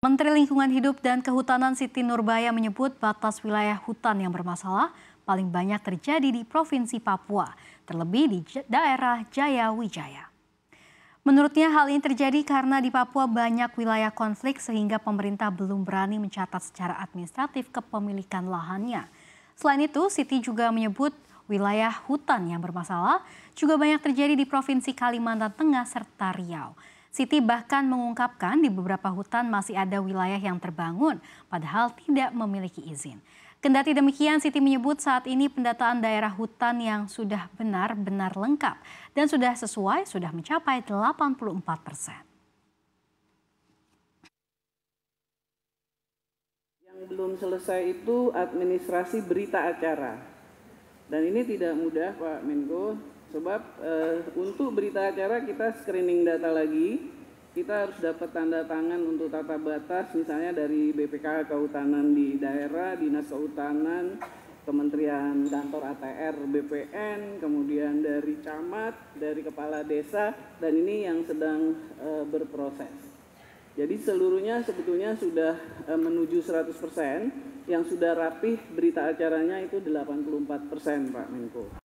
Menteri Lingkungan Hidup dan Kehutanan Siti Nurbaya menyebut batas wilayah hutan yang bermasalah paling banyak terjadi di Provinsi Papua, terlebih di daerah Jaya Wijaya. Menurutnya hal ini terjadi karena di Papua banyak wilayah konflik sehingga pemerintah belum berani mencatat secara administratif kepemilikan lahannya. Selain itu, Siti juga menyebut wilayah hutan yang bermasalah juga banyak terjadi di Provinsi Kalimantan Tengah serta Riau. Siti bahkan mengungkapkan di beberapa hutan masih ada wilayah yang terbangun, padahal tidak memiliki izin. Kendati demikian, Siti menyebut saat ini pendataan daerah hutan yang sudah benar-benar lengkap dan sudah sesuai sudah mencapai 84 persen. Yang belum selesai itu administrasi berita acara. Dan ini tidak mudah Pak Menko, Sebab eh, untuk berita acara kita screening data lagi, kita harus dapat tanda tangan untuk tata batas misalnya dari BPK Kehutanan di daerah, Dinas Kehutanan, Kementerian Kantor ATR BPN, kemudian dari camat, dari kepala desa dan ini yang sedang eh, berproses. Jadi seluruhnya sebetulnya sudah eh, menuju 100%, yang sudah rapih berita acaranya itu 84%, Pak Menko.